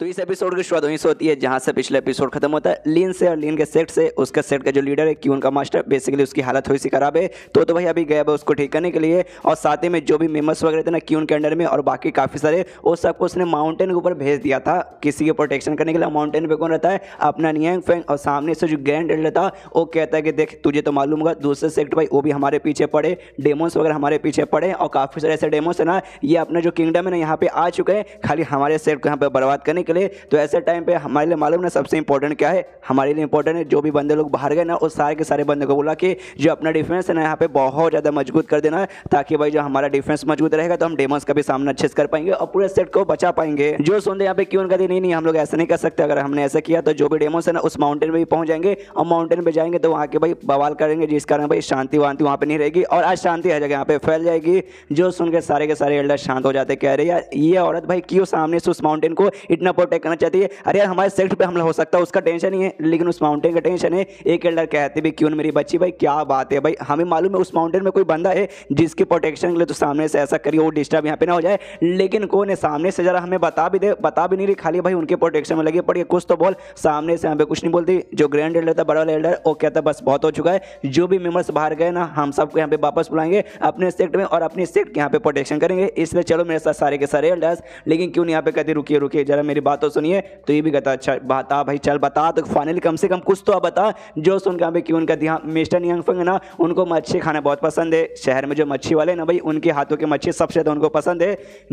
तो इस एपिसोड की शुरुआत वहीं से होती है जहाँ से पिछले एपिसोड खत्म होता है लीन से और लीन के सेट से उसका सेट का जो लीडर है क्यून का मास्टर बेसिकली उसकी हालत थोड़ी सी खराब है तो तो भाई अभी गया है उसको ठीक करने के लिए और साथ ही में जो भी मेमर्स वगैरह थे ना क्यून के अंडर में और बाकी काफ़ी सारे वो सबको उसने माउंटेन के ऊपर भेज दिया था किसी के प्रोटेक्शन करने के लिए माउंटेन पर कौन रहता है अपना नियंग फेंग और सामने से जो ग्रैंड एल्डर था वो कहता है कि देख तुझे तो मालूम होगा दूसरे सेक्ट भाई वो भी हमारे पीछे पड़े डेमोस वगैरह हमारे पीछे पड़े और काफ़ी सारे ऐसे डेमोस है ना ये अपना जो किंगडम है ना यहाँ पे आ चुके हैं खाली हमारे सेट को यहाँ पर बर्बाद करने निकले तो ऐसे टाइम पे हमारे लिए मालूम ना सबसे इंपॉर्टेंट क्या है हमारे लिए इंपॉर्टेंट है जो भी बंदे लोग बाहर गए ना उस सारे के सारे बंदे को बोला कि जो अपना डिफेंस है ना यहाँ पे बहुत ज़्यादा मजबूत कर देना है ताकि भाई जो हमारा डिफेंस मजबूत रहेगा तो हम डेमस का भी सामना अच्छे से कर पाएंगे और पूरे सेट को बचा पाएंगे जो सुन रहे यहाँ पे क्यों कहते नहीं नहीं हम लोग ऐसा नहीं कर सकते अगर हमने ऐसा किया तो जो भी डेमोस है ना उस माउंटेन में भी पहुंच जाएंगे और माउंटेन पर जाएंगे तो वहाँ के भाई बवाल करेंगे जिस कारण भाई शांति वांति वहाँ पर नहीं रहेगी और आज शांति हर जगह यहाँ पे फैल जाएगी जो सुन के सारे के सारे एल्डर शांत हो जाते कह रहे यार ये औरत भाई क्यों सामने से उस माउंटेन को इतना को अटैक करना चाहती है अरे यार हमारे सेक्ट पे हमला हो सकता है उसका टेंशन ही है लेकिन उस माउंटेन का टेंशन है एक एल्डर कहते भी क्यों मेरी बच्ची भाई क्या बात है भाई हमें मालूम है उस माउंटेन में कोई बंदा है जिसके प्रोटेक्शन के लिए तो सामने से ऐसा करिए वो डिस्टर्ब यहाँ पे ना हो जाए लेकिन कौन है सामने से जरा हमें बता भी दे बता भी नहीं रही खाली भाई उनके प्रोटेक्शन में लगे पड़िए कुछ तो बोल सामने से हमें कुछ नहीं बोलती जो ग्रैंड एल्डर था बड़ा वाला एल्डर वो कहता बस बहुत हो चुका है जो भी मेम्बर्स बाहर गए ना हम सबको यहाँ पे वापस बुलाएंगे अपने सेक्ट में और अपने सेक्ट के यहाँ पे प्रोटेक्शन करेंगे इसलिए चलो मेरे साथ सारे के सारे एल्डर्स लेकिन क्यों नहीं यहाँ पे कहते रुकिए रुकिए जरा मेरी बात तो सुनिए तो ये भी कहता अच्छा बता हाँ भाई चल बता तो फाइनली कम से कम कुछ तो आप बता जो सुन भाई कि उनका ध्यान मिस्टर नियंगफंग ना उनको मच्छी खाना बहुत पसंद है शहर में जो मच्छी वाले ना भाई उनके हाथों की मच्छी सबसे ज़्यादा उनको पसंद है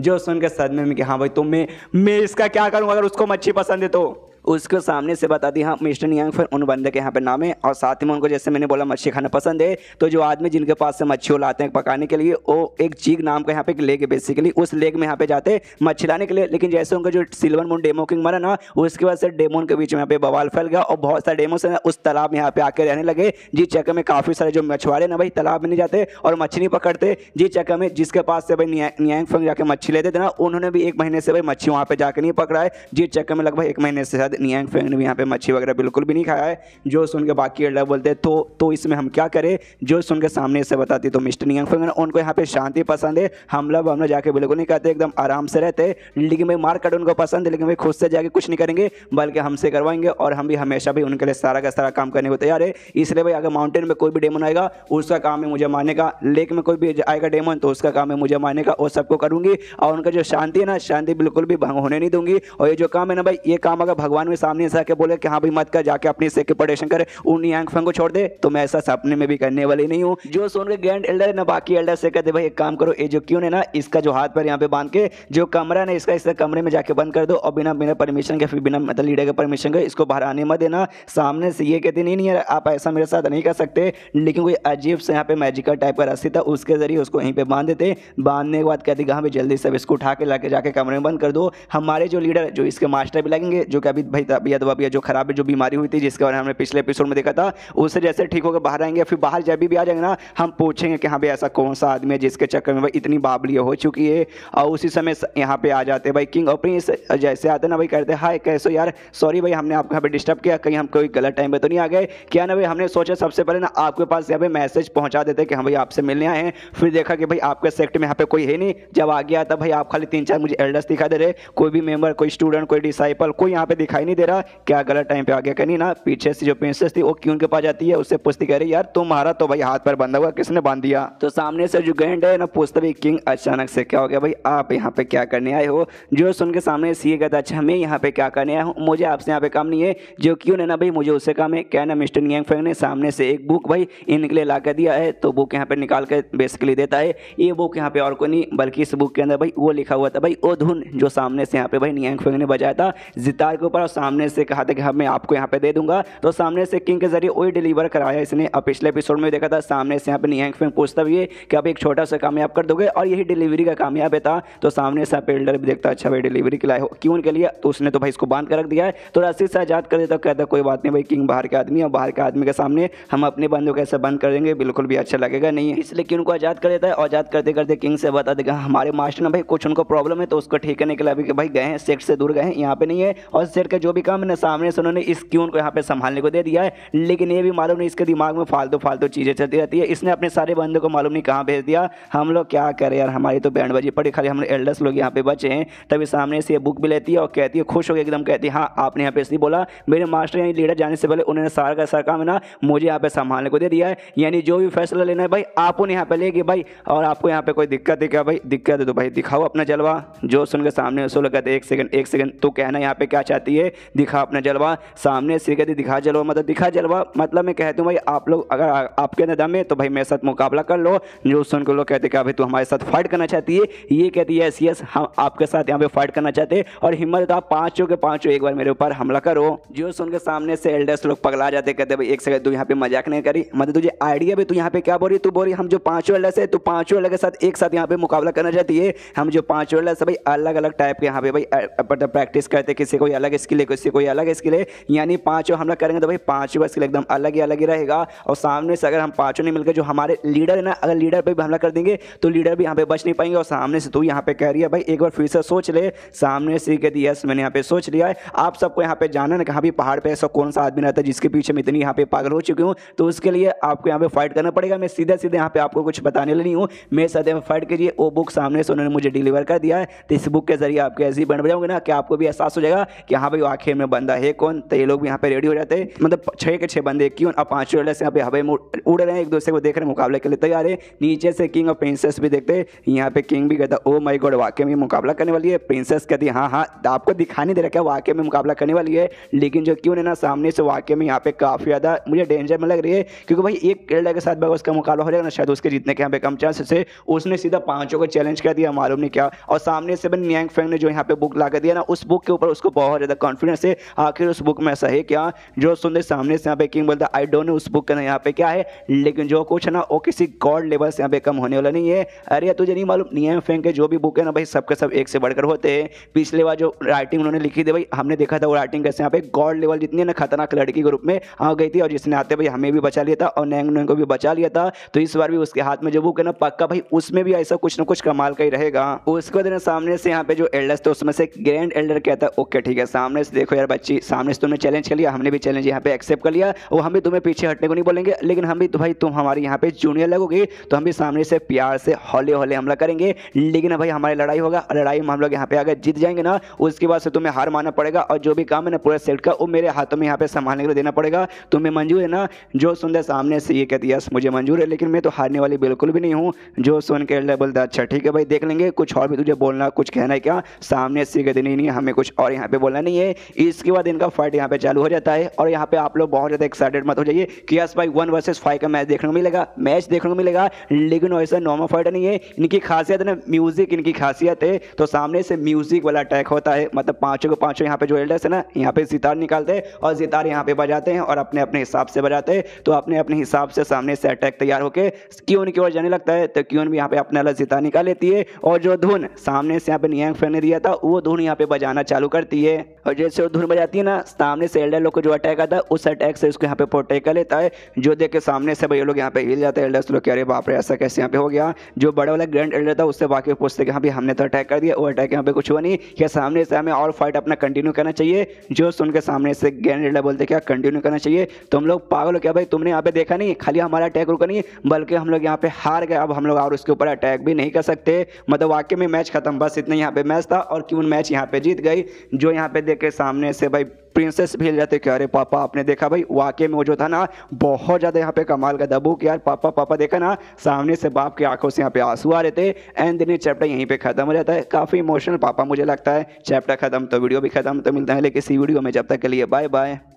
जो सुन के सदमे में कि हाँ भाई तुम मैं मैं इसका क्या करूँगा अगर उसको मच्छी पसंद है तो उसको सामने से बता दी हाँ मिस्टर नियांग फिर उन बंदे के यहाँ पे नाम है और साथ ही में उनको जैसे मैंने बोला मच्छी खाना पसंद है तो जो आदमी जिनके पास से मच्छी लाते हैं पकाने के लिए वो एक चीग नाम का यहाँ पे लेक है बेसिकली उस लेक में यहाँ पे जाते मच्छी लाने के लिए लेकिन जैसे उनका जो सिल्वर मून डेमो किंग मरा ना उसके बाद से डेमोन के बीच में यहाँ पे बवाल फैल गया और बहुत सारे डेमो से उस तालाब में यहाँ पे आके रहने लगे जिस चक्कर में काफ़ी सारे जो मछुआरे ना भाई तालाब में नहीं जाते और मछली नहीं पकड़ते जिस चक्कर में जिसके पास से भाई नियांग फंग जाके मच्छी लेते थे ना उन्होंने भी एक महीने से भाई मच्छी वहाँ पे जाकर नहीं पकड़ा है जिस चक्कर में लगभग एक महीने से शायद नियांग फेंग ने यहाँ पे मच्छी वगैरह बिल्कुल भी नहीं खाया है जो सुन के बाकी अड्डा बोलते हैं तो तो इसमें हम क्या करें जो सुन के सामने इसे बताती तो मिस्टर नियांग फेंग उनको यहाँ पे शांति पसंद है हमला हमला जाके बिल्कुल नहीं करते एकदम आराम से रहते लेकिन भाई कट उनको पसंद है लेकिन भाई खुद से जाके कुछ नहीं करेंगे बल्कि हमसे करवाएंगे और हम भी हमेशा भी उनके लिए सारा का सारा काम करने को तैयार है इसलिए भाई अगर माउंटेन में कोई भी डेमन आएगा उसका काम है मुझे मारने का लेक में कोई भी आएगा डेमन तो उसका काम है मुझे मारने का और सबको करूंगी और उनका जो शांति है ना शांति बिल्कुल भी भंग होने नहीं दूंगी और ये जो काम है ना भाई ये काम अगर भगवान भगवान के सामने ऐसा के बोले कि हाँ भाई मत कर जाके अपने से प्रोटेक्शन करे उन यांग फंग को छोड़ दे तो मैं ऐसा सपने में भी करने वाली नहीं हूँ जो सोन के ग्रैंड एल्डर ना बाकी एल्डर से कहते भाई एक काम करो ये जो क्यों ने ना इसका जो हाथ पर यहाँ पे बांध के जो कमरा ना इसका इस कमरे में जाके बंद कर दो और बिना बिना परमिशन के फिर बिना मतलब लीडर के परमिशन के इसको बाहर आने मत देना सामने से ये कहते नहीं नहीं आप ऐसा मेरे साथ नहीं कर सकते लेकिन कोई अजीब से यहाँ पे मैजिकल टाइप का रस्सी था उसके जरिए उसको यहीं पे बांध देते बांधने के बाद कहते कहाँ भाई जल्दी सब इसको उठा के ला के जाके कमरे में बंद कर दो हमारे जो लीडर जो इसके मास्टर भी लगेंगे जो कि अभी भैया दवा भैया जो खराब है जो बीमारी हुई थी जिसके बारे में हमने पिछले एपिसोड में देखा था उससे जैसे ठीक होकर बाहर आएंगे फिर बाहर जब भी आ जाएंगे ना हम पूछेंगे कि हाँ भाई ऐसा कौन सा आदमी है जिसके चक्कर में भाई इतनी बाबली हो चुकी है और उसी समय यहाँ पे आ जाते हैं भाई किंग और प्रिंस जैसे आते ना भाई कहते हैं हाई कैसे यार सॉरी भाई हमने आपको यहाँ पे डिस्टर्ब किया कहीं हम कोई गलत टाइम पर तो नहीं आ गए क्या ना भाई हमने सोचा सबसे पहले ना आपके पास यहाँ पे मैसेज पहुँचा देते कि हम हाँ भाई आपसे मिलने आए हैं फिर देखा कि भाई आपके सेक्ट में यहाँ पे कोई है नहीं जब आ गया था भाई आप खाली तीन चार मुझे एल्डर्स दिखा दे रहे कोई भी मेम्बर कोई स्टूडेंट कोई डिसाइपल कोई यहाँ पे दिखाई दिखाई नहीं दे रहा क्या गलत टाइम पे आ गया कहीं ना पीछे से जो प्रिंसेस थी वो क्यों के पास जाती है उससे पूछती कह रही यार तुम हारा तो भाई हाथ पर बंधा हुआ किसने बांध दिया तो सामने से जो गेंड है ना पूछता भाई किंग अचानक से क्या हो गया भाई आप यहाँ पे क्या करने आए हो जो सुन के सामने सीए कहता अच्छा हमें यहाँ पे क्या करने आया हूँ मुझे आपसे यहाँ पे काम नहीं है जो क्यों ना भाई मुझे उससे काम है क्या ना मिस्टर नियांग फेंग ने सामने से एक बुक भाई इनके लिए ला कर दिया है तो बुक यहाँ पे निकाल कर बेसिकली देता है ये बुक यहाँ पे और को नहीं बल्कि इस बुक के अंदर भाई वो लिखा हुआ था भाई ओ धुन जो सामने से यहाँ पे भाई नियंग फेंग ने बजाया था जितार के ऊपर सामने से कहा था कि हम हाँ, मैं आपको यहाँ पे दे दूंगा तो सामने से किंग के जरिए वही डिलीवर कराया इसने अब पिछले एपिसोड में देखा था सामने से यहाँ पे नियंग फिंग पूछता भी है कि आप एक छोटा सा कामयाब कर दोगे और यही डिलीवरी का कामयाब था तो सामने से आप बिल्डर भी देखता अच्छा भाई डिलीवरी के लाए हो क्यों उनके लिए तो उसने तो भाई इसको बांध कर रख दिया है तो रस्सी से आजाद कर देता कहता कोई बात नहीं भाई किंग बाहर के आदमी और बाहर के आदमी के सामने हम अपने बंदों को ऐसे बंद कर देंगे बिल्कुल भी अच्छा लगेगा नहीं है इसलिए किंग को आज़ाद कर देता है आज़ाद करते करते किंग से बता देगा हाँ, हमारे मास्टर ने भाई कुछ उनको प्रॉब्लम है तो उसको ठीक करने के लिए अभी भाई गए हैं सेट से दूर गए हैं यहाँ पे नहीं है और सेट का जो भी काम है ना सामने से उन्होंने इस क्यून को यहाँ पे संभालने को दे दिया है लेकिन ये भी मालूम नहीं इसके दिमाग में फालतू फालतू चीज़ें चलती रहती है इसने अपने सारे बंदों को मालूम नहीं कहाँ भेज दिया हम लोग क्या करें यार हमारी तो बैंड बजी पड़ी खाली हम एल्डर्स लोग यहाँ पे बचे हैं तभी सामने से ये बुक भी लेती है और कहती है खुश हो एकदम कहती है हाँ आपने यहाँ पे इसलिए बोला मेरे मास्टर यानी लीडर जाने से पहले उन्होंने सारा का सारा काम है ना मुझे यहाँ पे संभालने को दे दिया है यानी जो भी फैसला लेना है भाई आप उन्हें यहाँ पे लेगी भाई और आपको यहाँ पे कोई दिक्कत है क्या भाई दिक्कत है तो भाई दिखाओ अपना जलवा जो सुन के सामने सो लगा एक सेकंड एक सेकंड तो कहना यहाँ पे क्या चाहती है दिखा अपना जलवा सामने से कहते दिखा जलवा मतलब दिखा जलवा मतलब मैं कहती हूँ भाई आप लोग अगर आपके अंदर दम है तो भाई मेरे साथ मुकाबला कर लो जो सुन के लोग कहते कि भाई तू हमारे साथ फाइट करना चाहती है ये कहती है यस हम आपके साथ यहाँ पे फाइट करना चाहते हैं और हिम्मत आप पाँचों के पाँचों एक बार मेरे ऊपर हमला करो जो सुन के सामने से एल्डर्स लोग पगला जाते कहते भाई एक सेकंड तू यहाँ पे मजाक नहीं करी मतलब तुझे आइडिया भी तू यहाँ पे क्या बोल रही तू बोल रही हम जो पाँचों एल्डर्स है तो पाँचों एल्डर के साथ एक साथ यहाँ पे मुकाबला करना चाहती है हम जो पाँचों एल्डर्स भाई अलग अलग टाइप के यहाँ पे भाई प्रैक्टिस मतलब करते किसी को अलग स्किल स्किल है इससे कोई अलग स्किल है इसके लिए यानी पाँचों हमला करेंगे तो भाई पाँचों का स्किल एकदम अलग ही अलग ही रहेगा और सामने से अगर हम पाँचों नहीं मिलकर जो हमारे लीडर है ना अगर लीडर पर भी हमला कर देंगे तो लीडर भी यहाँ पर बच नहीं पाएंगे और सामने से तो यहाँ पर कह रही है भाई एक बार फिर से सोच ले सामने से कहती यस मैंने यहाँ पर सोच लिया है आप सबको यहाँ पर जाना ना कहाँ भी पहाड़ पर ऐसा कौन सा आदमी रहता है जिसके पीछे मैं इतनी यहाँ पर पागल हो चुकी हूँ तो उसके लिए आपको यहाँ पर फाइट करना पड़ेगा मैं सीधे सीधे यहाँ पर आपको कुछ बताने लगी हूँ मेरे साथ यहाँ फाइट कीजिए वो बुक सामने से उन्होंने मुझे डिलीवर कर दिया है तो इस बुक के जरिए आपके ऐसे ही बन जाओगे ना कि आपको भी एहसास हो जाएगा कि हाँ भाई जो आखिर में बंदा है कौन तो ये लोग भी यहाँ पे रेडी हो जाते हैं मतलब छह के छह बंदे इक्कीवन और पाँचों लड़स यहाँ पे हवा में उड़ रहे हैं एक दूसरे को देख रहे हैं मुकाबले के लिए तैयार है नीचे से किंग और प्रिंसेस भी देखते हैं यहाँ पे किंग भी कहता है ओ माई गॉड वाक्य में मुकाबला करने वाली है प्रिंसेस कहती है हाँ हाँ तो आपको दिखाने दे रखा है वाक्य में मुकाबला करने वाली है लेकिन जो क्यों ना सामने से वाक्य में यहाँ पे काफ़ी ज़्यादा मुझे डेंजर में लग रही है क्योंकि भाई एक केरला के साथ उसका मुकाबला हो जाएगा ना शायद उसके जीतने के यहाँ पे कम चांस है उसने सीधा पांचों को चैलेंज कर दिया मालूम नहीं क्या और सामने से बन न्यांग फेंग ने जो यहाँ पे बुक ला दिया ना उस बुक के ऊपर उसको बहुत ज़्यादा कॉन्फिडेंस है आखिर उस बुक में ऐसा है क्या जो सुंदर सामने से यहाँ पे किंग बोलता है आई डोंट नो उस बुक का यहाँ पे क्या है लेकिन जो कुछ है ना वो किसी गॉड लेवल से यहाँ पे कम होने वाला नहीं है अरे तुझे नहीं मालूम नियम फेंक के जो भी बुक है ना भाई सबके सब एक से बढ़कर होते हैं पिछले बार जो राइटिंग उन्होंने लिखी थी भाई हमने देखा था वो राइटिंग कैसे यहाँ पे गॉड लेवल जितनी ना खतरनाक लड़की ग्रुप में आ गई थी और जिसने आते भाई हमें भी बचा लिया था और नैंग को भी बचा लिया था तो इस बार भी उसके हाथ में जो बुक है ना पक्का भाई उसमें भी ऐसा कुछ ना कुछ कमाल का ही रहेगा उसके बाद सामने से यहाँ पे जो एल्डर्स थे उसमें से ग्रैंड एल्डर कहता है ओके ठीक है सामने चैलेंज देखो यार बच्ची सामने से तुमने चैलेंज कर लिया हमने भी चैलेंज यहाँ पे एक्सेप्ट कर लिया वो हम भी तुम्हें पीछे हटने को नहीं बोलेंगे लेकिन हम भी तो भाई तुम हमारे यहाँ पे जूनियर लगोगे तो हम भी सामने से प्यार से हौले हौले हमला करेंगे लेकिन भाई हमारी लड़ाई होगा लड़ाई में हम लोग यहाँ पे अगर जीत जाएंगे ना उसके बाद से तुम्हें हार मानना पड़ेगा और जो भी काम है ना पूरा सेट का वो मेरे हाथों में यहाँ पे संभालने के लिए देना पड़ेगा तुम्हें मंजूर है ना जो सुन दे सामने से ये कहती यस मुझे मंजूर है लेकिन मैं तो हारने वाली बिल्कुल भी नहीं हूँ जो सुन के बोलता अच्छा ठीक है भाई देख लेंगे कुछ और भी तुझे बोलना कुछ कहना है क्या सामने से कहते नहीं नहीं हमें कुछ और यहाँ पे बोलना नहीं है इसके बाद इनका फाइट यहाँ पे चालू हो जाता है और यहाँ पे आप लोग बहुत ज़्यादा एक्साइटेड मत हो जाइए कि यस भाई वन वर्सेज फाइव का मैच देखने को मिलेगा मैच देखने को मिलेगा लेकिन वैसा नॉर्मल फाइट नहीं है इनकी खासियत है ना म्यूजिक इनकी खासियत है तो सामने से म्यूजिक वाला अटैक होता है मतलब पाँचों को पाँचों यहाँ पे जो एल्डर्स है ना यहाँ पे सितार निकालते हैं और सितार यहाँ पे बजाते हैं और अपने अपने हिसाब से बजाते हैं तो अपने अपने हिसाब से सामने से अटैक तैयार होकर क्यों उनकी ओर जाने लगता है तो क्यों भी यहाँ पे अपने अलग सितार निकाल लेती है और जो धुन सामने से यहाँ पे नियांग फैन ने दिया था वो धुन यहाँ पे बजाना चालू करती है और जो धीरे से और धूल में जाती है ना सामने से एल्डर लोग को जो अटैक आता है उस अटैक से उसको यहाँ पे प्रोटेक कर लेता है जो देख के सामने से भाई लोग यहाँ पे हिल जाते हैं एल्डर्स लोग अरे बाप रे ऐसा कैसे यहाँ पे हो गया जो बड़े वाला ग्रैंड एल्डर था उससे बाकी पूछते कि हाँ भाई हमने तो अटैक कर दिया वो अटैक यहाँ पे कुछ हुआ नहीं क्या सामने से हमें और फाइट अपना कंटिन्यू करना चाहिए जो सुन के सामने से ग्रैंड एल्डर बोलते क्या कंटिन्यू करना चाहिए तुम लोग पागल हो क्या भाई तुमने यहाँ पे देखा नहीं खाली हमारा अटैक रुका नहीं बल्कि हम लोग यहाँ पे हार गए अब हम लोग और उसके ऊपर अटैक भी नहीं कर सकते मतलब वाकई में मैच खत्म बस इतना यहाँ पे मैच था और क्यों मैच यहाँ पे जीत गई जो यहाँ पे देख के सामने से भाई प्रिंसेस भेज रहे थे कि अरे पापा आपने देखा भाई वाकई में वो जो था ना बहुत ज़्यादा यहाँ पे कमाल का दबू कि यार पापा पापा देखा ना सामने से बाप की आंखों से यहाँ पे आंसू आ रहे थे एंड दिन चैप्टर यहीं पे खत्म हो जाता है काफ़ी इमोशनल पापा मुझे लगता है चैप्टर खत्म तो वीडियो भी खत्म तो मिलता है लेकिन इसी वीडियो में जब तक के लिए बाय बाय